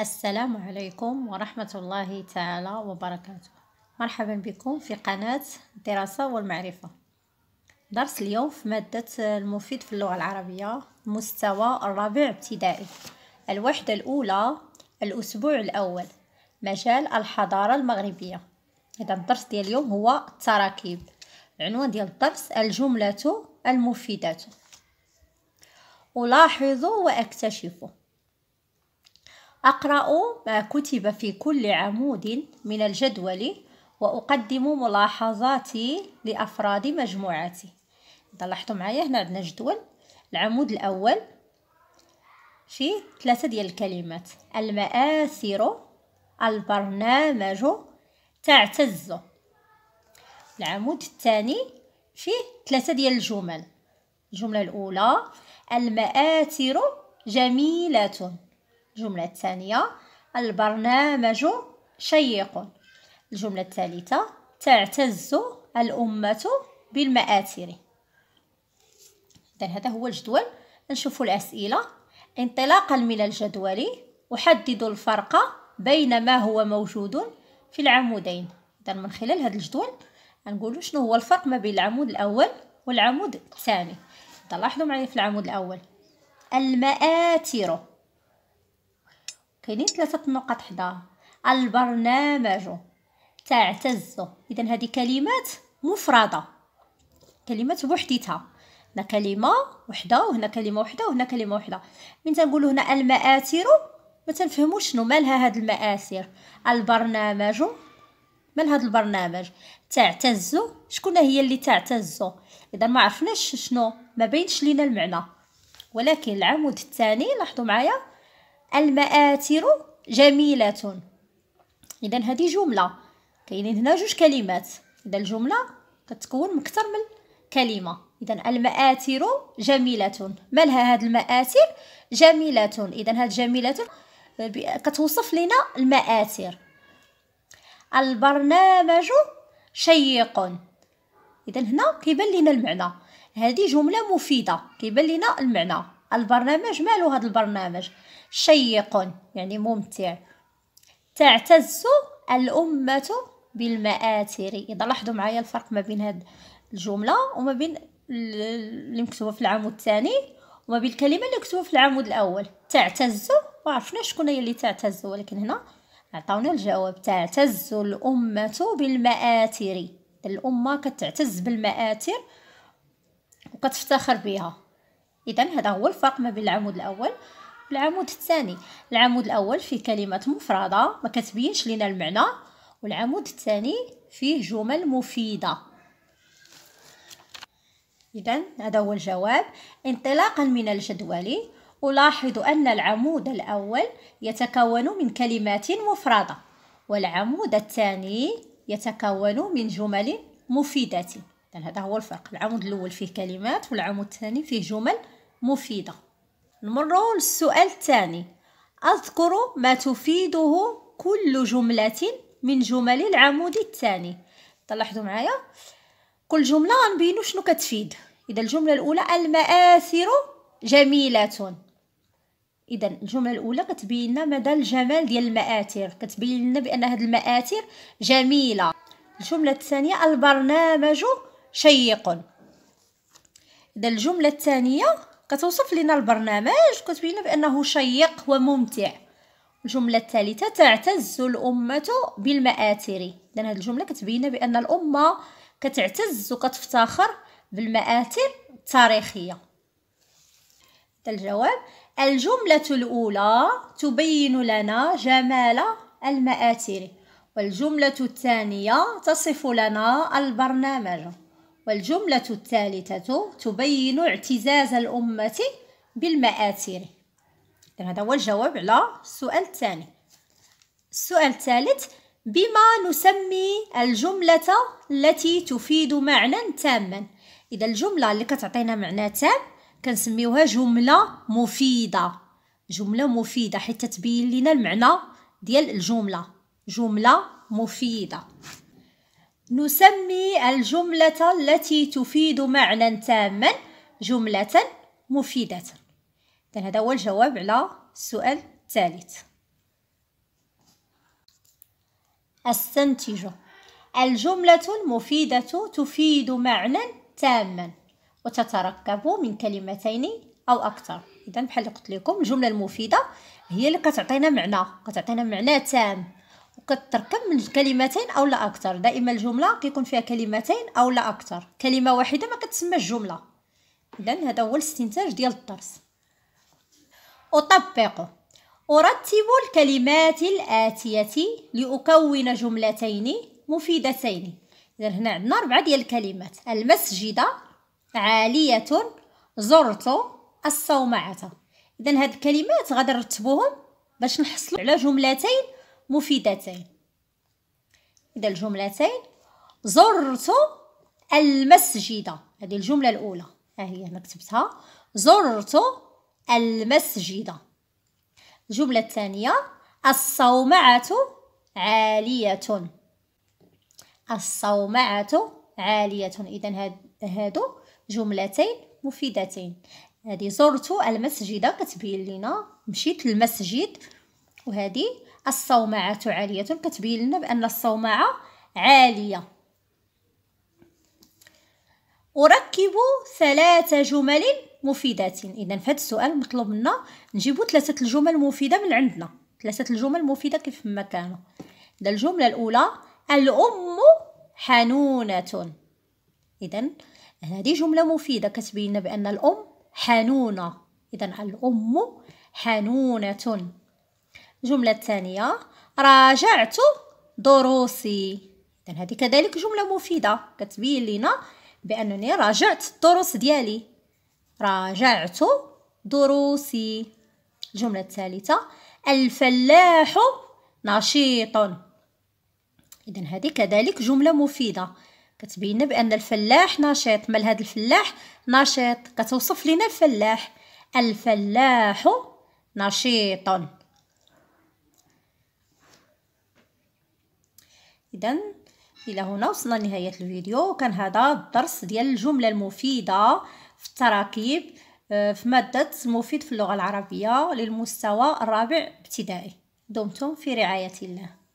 السلام عليكم ورحمة الله تعالى وبركاته مرحبا بكم في قناة الدراسة والمعرفة درس اليوم في مادة المفيد في اللغة العربية مستوى الرابع ابتدائي الوحدة الأولى الأسبوع الأول مجال الحضارة المغربية إذا الدرس ديال اليوم هو التراكيب عنوان ديال الدرس الجملة المفيدة ألاحظ واكتشفوا أقرأ ما كتب في كل عمود من الجدول وأقدم ملاحظاتي لأفراد مجموعتي إذا لاحظتوا معايا هنا عندنا جدول العمود الأول فيه ثلاثة ديال الكلمات المآثر البرنامج تعتز العمود الثاني فيه ثلاثة ديال الجمل الجملة الأولى المآثر جميلة الجملة الثانية البرنامج شيق الجملة الثالثة تعتز الأمة بالمآثر إذا هذا هو الجدول نشوف الأسئلة انطلاقا من الجدول أحدد الفرق بين ما هو موجود في العمودين إذا من خلال هذا الجدول نقول شنو هو الفرق ما بين العمود الأول والعمود الثاني لاحظوا معي في العمود الأول المآثر كاينين ثلاثه النقط حدا البرنامج تعتز اذا هذه كلمات مفرده كلمات بوحديتها هنا كلمه وحده وهنا كلمه وحده وهنا كلمه وحده من تنقولوا هنا المآثر ما تنفهموش شنو مالها هاد المآثر البرنامج مال هاد البرنامج تعتز شكون هي اللي تعتز اذا ما عرفناش شنو ما بينش لينا المعنى ولكن العمود الثاني لاحظوا معايا المآثر جميلة إذا هذه جملة كاينين هنا جوج كلمات إذا الجملة كتكون من من كلمة إذا المآثر جميلة مالها هاد المآثر جميلة إذا هاد جميلة كتوصف لنا المآثر البرنامج شيق إذا هنا كيبان لنا المعنى هذه جملة مفيدة كيبان لنا المعنى البرنامج مالو هذا البرنامج شيق يعني ممتع تعتز الأمة بالمآثر إذا لاحظوا معايا الفرق ما بين هاد الجملة وما بين اللي مكتوبة في العمود الثاني وما بين الكلمة اللي مكتوبة في العمود الأول تعتز ما عرفنا شكون هي اللي تعتز ولكن هنا عطاونا الجواب تعتز الأمة بالمآثر الأمة كتعتز بالمآثر وكتفتخر بها اذا هذا هو الفرق ما بين العمود الاول والعمود الثاني العمود الاول فيه كلمات مفرده ما كتبينش لنا المعنى والعمود الثاني فيه جمل مفيده اذا هذا هو الجواب انطلاقا من الجدول ألاحظ أن العمود الأول يتكون من كلمات مفردة والعمود الثاني يتكون من جمل مفيدة هذا هو الفرق العمود الأول فيه كلمات والعمود الثاني فيه جمل مفيدة نمر للسؤال الثاني أذكر ما تفيده كل جملة من جمل العمود الثاني تلاحظوا معايا كل جملة غنبينو شنو كتفيد إذا الجملة الأولى المآثر جميلة إذا الجملة الأولى كتبين لنا مدى الجمال ديال المآثر كتبين لنا بأن هاد المآثر جميلة الجملة الثانية البرنامج شيق إذا الجملة الثانية كتوصف لنا البرنامج كتبين بانه شيق وممتع الجملة الثالثة تعتز الأمة بالمآثر إذن هذه الجملة كتبين بأن الأمة كتعتز وكتفتخر بالمآثر التاريخية الجواب الجملة الأولى تبين لنا جمال المآثر والجملة الثانية تصف لنا البرنامج والجملة الثالثة تبين اعتزاز الأمة بالمآثر هذا هو الجواب على السؤال الثاني السؤال الثالث بما نسمي الجملة التي تفيد معنى تاما إذا الجملة اللي كتعطينا معنى تام كنسميوها جملة مفيدة جملة مفيدة حيت تبين لنا المعنى ديال الجملة جملة مفيدة نسمي الجملة التي تفيد معنى تاما جملة مفيدة إذن هذا هو الجواب على السؤال الثالث أستنتج الجملة المفيدة تفيد معنى تاما وتتركب من كلمتين أو أكثر إذا بحال قلت لكم الجملة المفيدة هي اللي كتعطينا معنى كتعطينا معنى تام وكتركب من كلمتين او لا اكثر دائما الجمله كيكون فيها كلمتين او لا اكثر كلمه واحده ما كتسمى جمله اذا هذا هو الاستنتاج ديال الدرس اطبقوا ارتب الكلمات الاتيه لاكون جملتين مفيدتين اذا هنا عندنا اربعه ديال الكلمات المسجد عاليه زرت الصومعه اذا هاد الكلمات غادي نرتبوهم باش نحصلوا على جملتين مفيدتين إذا الجملتين زرت المسجد هذه الجملة الأولى ها هي أنا كتبتها زرت المسجد الجملة الثانية الصومعة عالية الصومعة عالية إذا هادو جملتين مفيدتين هذه زرت المسجد كتبين لنا مشيت للمسجد وهذه الصومعة عالية كتبين لنا بأن الصومعة عالية أركب ثلاثة جمل مفيدات إذا في هذا السؤال مطلوب منا نجيبو ثلاثة الجمل مفيدة من عندنا ثلاثة الجمل مفيدة كيف ما كانوا إذا الجملة الأولى الأم حنونة إذا هذه جملة مفيدة كتبين لنا بأن الأم حنونة إذا الأم حنونة الجملة ثانية راجعت دروسي إذن هذه كذلك جملة مفيدة كتبين لنا بأنني راجعت الدروس ديالي راجعت دروسي الجملة الثالثة الفلاح نشيط إذن هذه كذلك جملة مفيدة كتبين بأن الفلاح نشيط مال هذا الفلاح نشيط كتوصف لنا الفلاح الفلاح نشيط اذا الى هنا وصلنا لنهايه الفيديو وكان هذا الدرس ديال الجمله المفيده في التراكيب آه، في ماده المفيد في اللغه العربيه للمستوى الرابع ابتدائي دمتم في رعايه الله